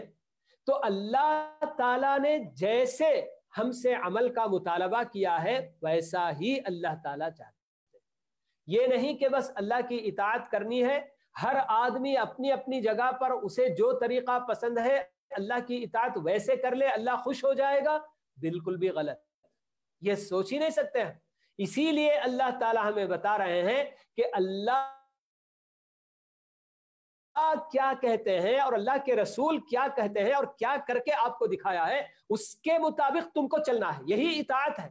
तो अल्लाह ताला ने जैसे हमसे अमल का मुतालबा किया है वैसा ही अल्लाह ताला चाहते ये नहीं कि बस अल्लाह की इतात करनी है हर आदमी अपनी अपनी जगह पर उसे जो तरीका पसंद है अल्लाह की इतात वैसे कर ले अल्लाह खुश हो जाएगा बिल्कुल भी गलत ये सोच ही नहीं सकते हैं इसीलिए अल्लाह ताला हमें बता रहे हैं कि अल्लाह क्या कहते हैं और अल्लाह के रसूल क्या कहते हैं और क्या करके आपको दिखाया है उसके मुताबिक तुमको चलना है यही इतात है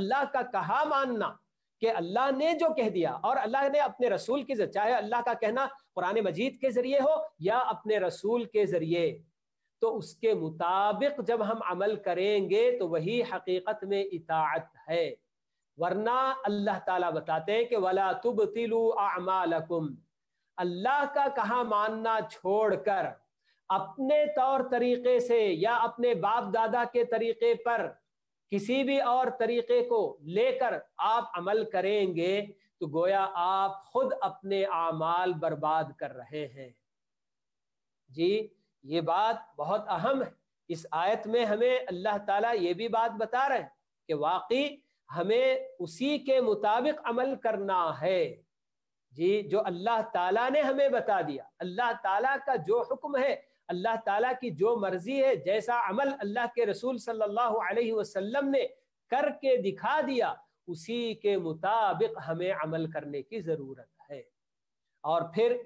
अल्लाह का कहा मानना कि अल्लाह ने जो कह दिया और अल्लाह ने अपने रसूल के जरिए चाहे अल्लाह का कहना कुरान मजीद के जरिए हो या अपने रसूल के जरिए तो उसके मुताबिक जब हम अमल करेंगे तो वही हकीकत में इतात है वरना अल्लाह ताला बताते हैं कि वला तुब तिलु अल्लाह का कहा मानना छोड़कर अपने तौर तरीके से या अपने बाप दादा के तरीके पर किसी भी और तरीके को लेकर आप अमल करेंगे तो गोया आप खुद अपने आमाल बर्बाद कर रहे हैं जी ये बात बहुत अहम है इस आयत में हमें अल्लाह ताला ये भी बात बता रहे हैं कि वाकई हमें उसी के मुताबिक अमल करना है जी जो अल्लाह ताला ने हमें बता दिया अल्लाह ताला का जो हुक्म है अल्लाह ताला की जो मर्जी है जैसा अमल अल्लाह के रसूल सल्लल्लाहु अलैहि वसल्लम ने करके दिखा दिया उसी के मुताबिक हमें अमल करने की ज़रूरत है और फिर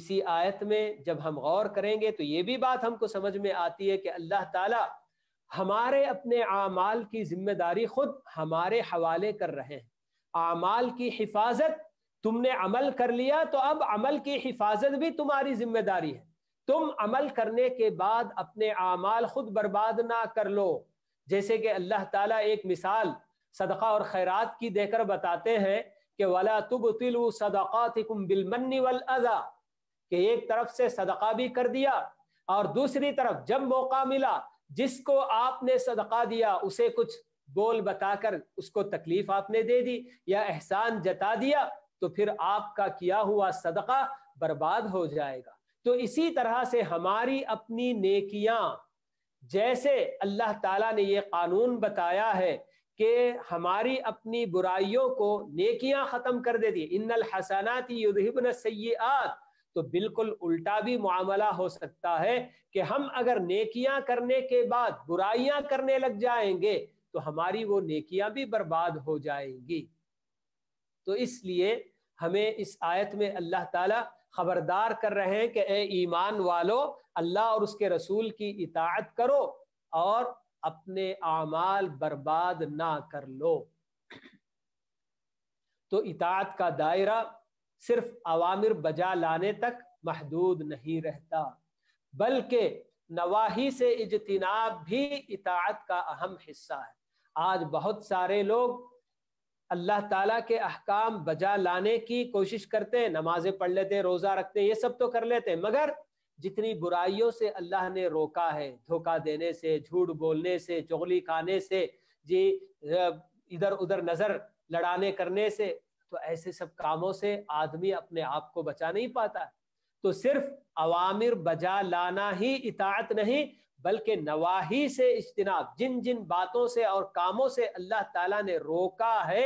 इसी आयत में जब हम गौर करेंगे तो ये भी बात हमको समझ में आती है कि अल्लाह ताला हमारे अपने आमाल की जिम्मेदारी खुद हमारे हवाले कर रहे हैं आमाल की हिफाजत तुमने अमल कर लिया तो अब अमल की हिफाजत भी तुम्हारी जिम्मेदारी है तुम अमल करने के बाद अपने आमाल खुद बर्बाद ना कर लो जैसे कि अल्लाह ताला एक मिसाल सदका और खैरात की देकर बताते हैं कि वला तुब तिलु सदक़ातिकुम बिलमन्नी वल अज़ा कि एक तरफ से सदका भी कर दिया और दूसरी तरफ जब मौका मिला जिसको आपने सदका दिया उसे कुछ बोल बताकर उसको तकलीफ आपने दे दी या एहसान जता दिया तो फिर आपका किया हुआ सदका बर्बाद हो जाएगा तो इसी तरह से हमारी अपनी नेकियां जैसे अल्लाह ताला ने यह कानून बताया है कि हमारी अपनी बुराइयों को नेकियां ख़त्म कर देती है इन हसनाती सै सयात तो बिल्कुल उल्टा भी मामला हो सकता है कि हम अगर नेकियां करने के बाद बुराइयां करने लग जाएंगे तो हमारी वो नेकियां भी बर्बाद हो जाएंगी तो इसलिए हमें इस आयत में अल्लाह ताला खबरदार कर रहे हैं कि ए ईमान वालो अल्लाह और उसके रसूल की इताअत करो और अपने आमाल बर्बाद ना कर लो तो इतात का दायरा सिर्फ अवामिर बजा लाने तक महदूद नहीं रहता बल्कि नवाही से इजतनाब भी इतात का अहम हिस्सा है आज बहुत सारे लोग अल्लाह ताला के अहकाम बजा लाने की कोशिश करते हैं नमाजें पढ़ लेते हैं रोज़ा रखते हैं ये सब तो कर लेते हैं मगर जितनी बुराइयों से अल्लाह ने रोका है धोखा देने से झूठ बोलने से चुगली खाने से जी इधर उधर नज़र लड़ाने करने से तो ऐसे सब कामों से आदमी अपने आप को बचा नहीं पाता तो सिर्फ अवामिर बजा लाना ही इतात नहीं बल्कि नवाही से इज्तनाब जिन जिन बातों से और कामों से अल्लाह ताला ने रोका है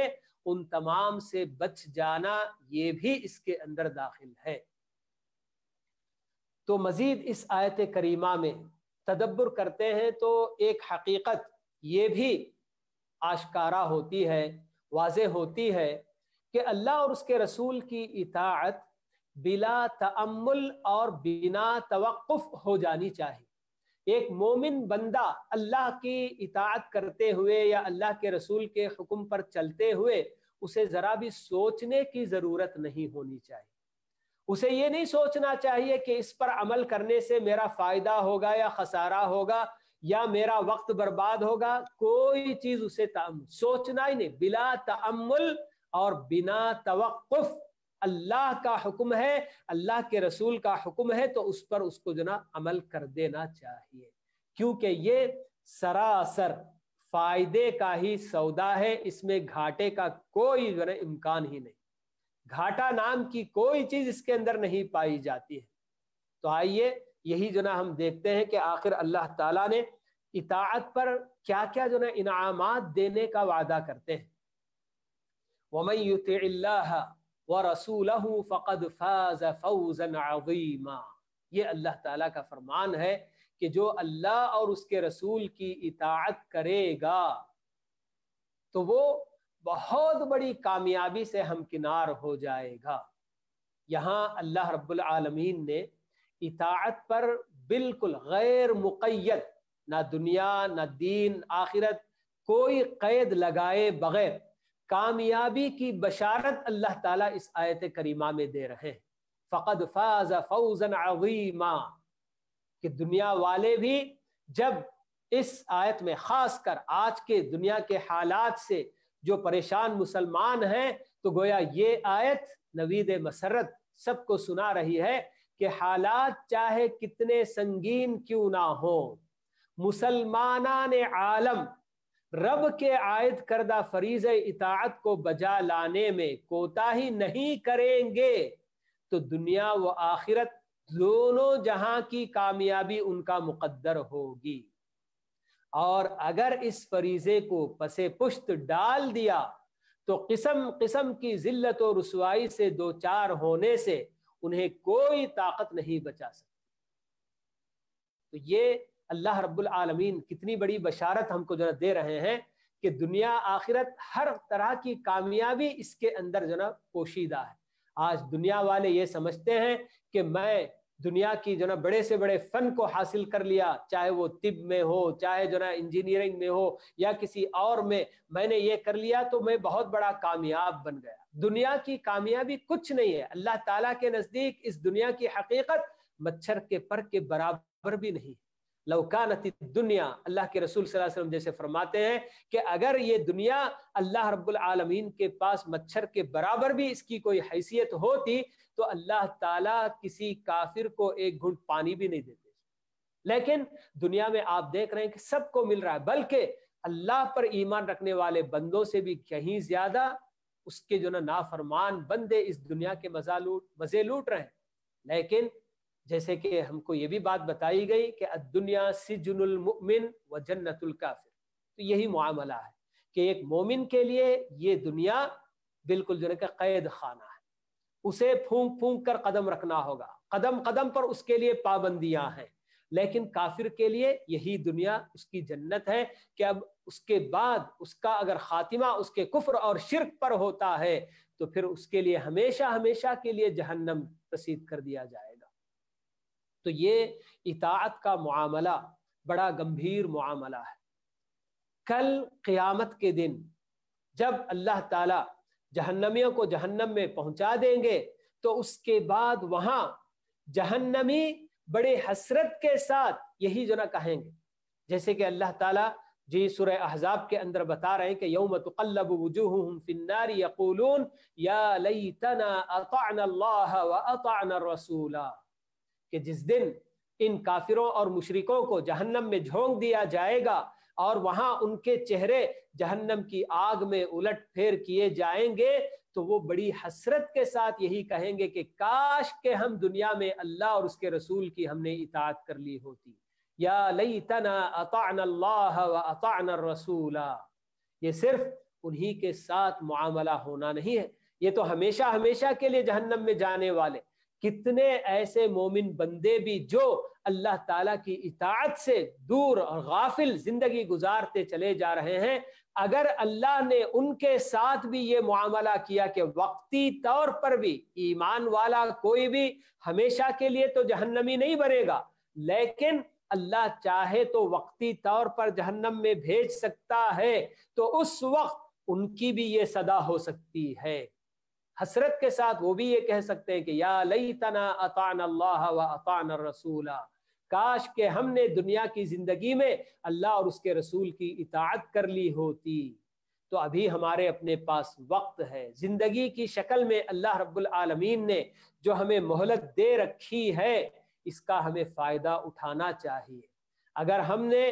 उन तमाम से बच जाना ये भी इसके अंदर दाखिल है तो मजीद इस आयत करीमा में तदब्बर करते हैं तो एक हकीकत ये भी आशकारा होती है वाज होती है कि अल्लाह और उसके रसूल की इतात बिला तमुल और बिना तवक्फ हो जानी चाहिए एक मोमिन बंदा अल्लाह की इतात करते हुए या अल्लाह के रसूल के हुक्म पर चलते हुए उसे ज़रा भी सोचने की ज़रूरत नहीं होनी चाहिए उसे ये नहीं सोचना चाहिए कि इस पर अमल करने से मेरा फ़ायदा होगा या खसारा होगा या मेरा वक्त बर्बाद होगा कोई चीज़ उसे सोचना ही नहीं बिला तमुल और बिना तवक़ अल्लाह का हुक्म है अल्लाह के रसूल का हुक्म है तो उस पर उसको जो ना अमल कर देना चाहिए क्योंकि ये सरासर फायदे का ही सौदा है इसमें घाटे का कोई जो इम्कान ही नहीं घाटा नाम की कोई चीज इसके अंदर नहीं पाई जाती है तो आइए यही जो ना हम देखते हैं कि आखिर अल्लाह ताला ने इताअत पर क्या क्या जो ना इनामात देने का वादा करते हैं वमयुत व फ़कद फ़ाज़ फ़ौज़न ये अल्लाह ताला का फरमान है कि जो अल्लाह और उसके रसूल की इताअत करेगा तो वो बहुत बड़ी कामयाबी से हमकिनार हो जाएगा यहाँ अल्लाह रब्बुल आलमीन ने इताअत पर बिल्कुल गैर मुक़यद ना दुनिया ना दीन आखिरत कोई कैद लगाए बगैर कामयाबी की बशारत अल्लाह ताला इस आयत करीमा में दे रहे हैं फ़कद फाज फौजन अवीमा कि दुनिया वाले भी जब इस आयत में खास कर आज के दुनिया के हालात से जो परेशान मुसलमान हैं तो गोया ये आयत नवीद मसरत सबको सुना रही है कि हालात चाहे कितने संगीन क्यों ना हो मुसलमाना ने आलम रब के आयद करदा फरीज इतात को बजा लाने में कोताही नहीं करेंगे तो दुनिया व आखिरत दोनों जहां की कामयाबी उनका मुकद्दर होगी और अगर इस फरीजे को पसे पुश्त डाल दिया तो किस्म किस्म की जिल्लत और रसवाई से दो चार होने से उन्हें कोई ताकत नहीं बचा सकती तो ये अल्लाह रब्बुल आलमीन कितनी बड़ी बशारत हमको जो दे रहे हैं कि दुनिया आखिरत हर तरह की कामयाबी इसके अंदर जो ना पोशीदा है आज दुनिया वाले ये समझते हैं कि मैं दुनिया की जो ना बड़े से बड़े फन को हासिल कर लिया चाहे वो तिब में हो चाहे जो ना इंजीनियरिंग में हो या किसी और में मैंने ये कर लिया तो मैं बहुत बड़ा कामयाब बन गया दुनिया की कामयाबी कुछ नहीं है अल्लाह ताला के नजदीक इस दुनिया की हकीकत मच्छर के पर के बराबर भी नहीं है लौकानत दुनिया अल्लाह के रसूल वसल्लम जैसे फरमाते हैं कि अगर ये दुनिया अल्लाह रबालमीन के पास मच्छर के बराबर भी इसकी कोई हैसियत होती तो अल्लाह ताला किसी काफिर को एक घुट पानी भी नहीं देते लेकिन दुनिया में आप देख रहे हैं कि सबको मिल रहा है बल्कि अल्लाह पर ईमान रखने वाले बंदों से भी कहीं ज्यादा उसके जो ना नाफरमान बंदे इस दुनिया के मजा लूट मजे लूट रहे हैं लेकिन जैसे कि हमको ये भी बात बताई गई कि दुनिया सिजुनुल व जन्नतुल काफिर तो यही मामला है कि एक मोमिन के लिए ये दुनिया बिल्कुल जो है कैद खाना है उसे फूंक फूंक कर कदम रखना होगा कदम कदम पर उसके लिए पाबंदियां हैं लेकिन काफिर के लिए यही दुनिया उसकी जन्नत है कि अब उसके बाद उसका अगर खातिमा उसके कुफर और शिरक पर होता है तो फिर उसके लिए हमेशा हमेशा के लिए जहन्नम तसीद कर दिया जाए तो ये इतात का मामला बड़ा गंभीर मामला है कल क़ियामत के दिन जब अल्लाह ताला जहन्नमियों को जहन्नम में पहुंचा देंगे तो उसके बाद वहां जहन्नमी बड़े हसरत के साथ यही जना कहेंगे जैसे कि अल्लाह ताला जी सुर अहजाब के अंदर बता रहे हैं कि यौम तकल्लब वजूहुहुम फिन्नार यकूलून या लैतना अताना अल्लाह व अताना रसूला कि जिस दिन इन काफिरों और मुशरिकों को जहन्नम में झोंक दिया जाएगा और वहां उनके चेहरे जहन्नम की आग में उलट फेर किए जाएंगे तो वो बड़ी हसरत के साथ यही कहेंगे कि काश के हम दुनिया में अल्लाह और उसके रसूल की हमने इतात कर ली होती या लई तना अतान रसूला ये सिर्फ उन्हीं के साथ मामला होना नहीं है ये तो हमेशा हमेशा के लिए जहन्नम में जाने वाले कितने ऐसे मोमिन बंदे भी जो अल्लाह ताला की इतात से दूर और गाफिल जिंदगी गुजारते चले जा रहे हैं अगर अल्लाह ने उनके साथ भी ये मामला किया कि वक्ती तौर पर भी ईमान वाला कोई भी हमेशा के लिए तो जहन्नमी नहीं बनेगा लेकिन अल्लाह चाहे तो वक्ती तौर पर जहन्नम में भेज सकता है तो उस वक्त उनकी भी ये सदा हो सकती है हसरत के साथ वो भी ये कह सकते हैं कि या लई तना अतान अल्लाह व अतान रसूला काश के हमने दुनिया की जिंदगी में अल्लाह और उसके रसूल की इताअत कर ली होती तो अभी हमारे अपने पास वक्त है जिंदगी की शक्ल में अल्लाह रब्बुल आलमीन ने जो हमें मोहलत दे रखी है इसका हमें फायदा उठाना चाहिए अगर हमने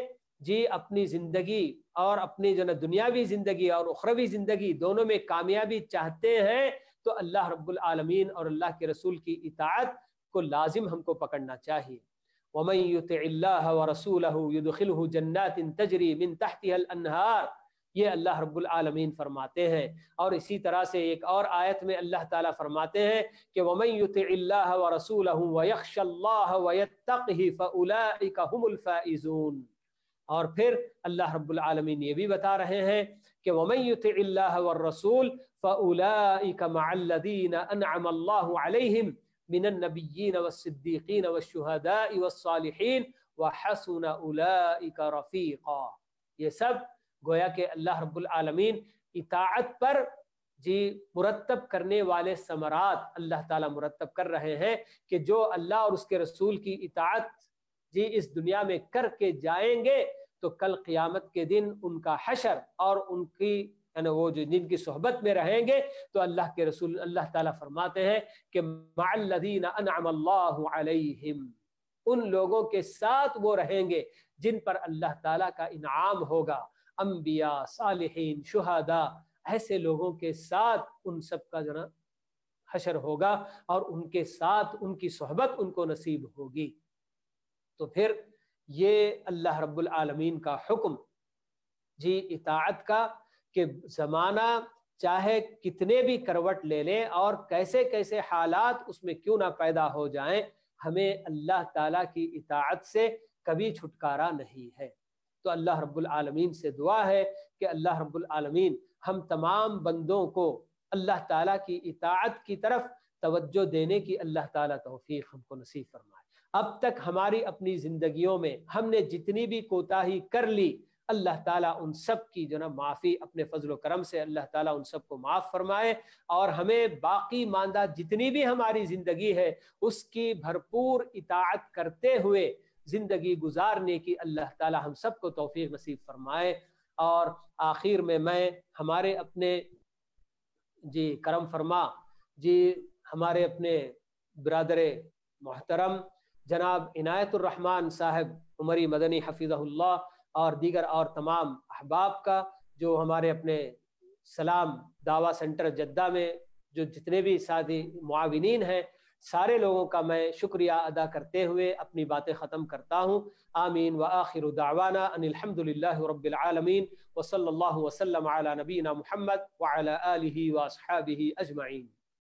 जी अपनी जिंदगी और अपनी जो ना दुनियावी जिंदगी और उखरवी जिंदगी दोनों में कामयाबी चाहते हैं तो अल्लाह रब्बुल आलमीन और अल्लाह के रसूल की इतात को लाजिम हमको पकड़ना चाहिए वमैल्ला व रसूल युदखिल जन्नत तजरी मिन तहतिल अनहार ये अल्लाह रब्बुल आलमीन फरमाते हैं और इसी तरह से एक और आयत में अल्लाह ताला फरमाते हैं कि अल्लाह व रसूल वयक्षल्लाह वयत्तक़ी फ़उलाइका हुमुल फाइजून और फिर अल्लाह रब्बुल आलमीन ये भी बता रहे हैं कि वमैत रसूल फ़लादीन मिनबीन वसिद्दीकीन वशहदासालहन व हसन रफ़ीक़ा ये सब गोया के अल्लाह रब्बुल आलमीन इताअत पर जी मुरतब करने वाले समरात अल्लाह ताला मुरतब कर रहे हैं कि जो अल्लाह और उसके रसूल की इताअत जी इस दुनिया में करके जाएंगे तो कल क़ियामत के दिन उनका हशर और उनकी यानी वो जो जिनकी सोहबत में रहेंगे तो अल्लाह के रसूल अल्लाह ताला फरमाते हैं कि माल्लदीन अनम उन लोगों के साथ वो रहेंगे जिन पर अल्लाह ताला का इनाम होगा अम्बिया सालहन शुहादा ऐसे लोगों के साथ उन सब का जना हशर होगा और उनके साथ उनकी सोहबत उनको नसीब होगी तो फिर ये अल्लाह रब्बुल आलमीन का हुक्म जी इताअत का कि ज़माना चाहे कितने भी करवट ले लें और कैसे कैसे हालात उसमें क्यों ना पैदा हो जाएं हमें अल्लाह ताला की इताअत से कभी छुटकारा नहीं है तो अल्लाह रब्बुल आलमीन से दुआ है कि अल्लाह रब्बुल आलमीन हम तमाम बंदों को अल्लाह ताला की इताअत की तरफ तवज्जो देने की अल्लाह ताला तौफीक हमको नसीब फरमाए अब तक हमारी अपनी जिंदगियों में हमने जितनी भी कोताही कर ली अल्लाह ताला उन सब की जो ना माफ़ी अपने फजल करम से अल्लाह ताला उन को माफ़ फरमाए और हमें बाकी मानदा जितनी भी हमारी ज़िंदगी है उसकी भरपूर इतात करते हुए ज़िंदगी गुजारने की अल्लाह ताला हम सब को तोफ़ी नसीब फरमाए और आखिर में मैं हमारे अपने जी करम फरमा जी हमारे अपने बरदर मोहतरम जनाब इनायतरहमान साहब उमरी मदनी हफीज़ल्ला और दीगर और तमाम अहबाब का जो हमारे अपने सलाम दावा सेंटर जद्दा में जो जितने भी साथी मुआविन हैं सारे लोगों का मैं शुक्रिया अदा करते हुए अपनी बातें ख़त्म करता हूँ आमीन व आखिर दावाना अनिलहमदिल्ला रबालमीन वसल्ला वसलम नबीना महमद वाली अजमाइन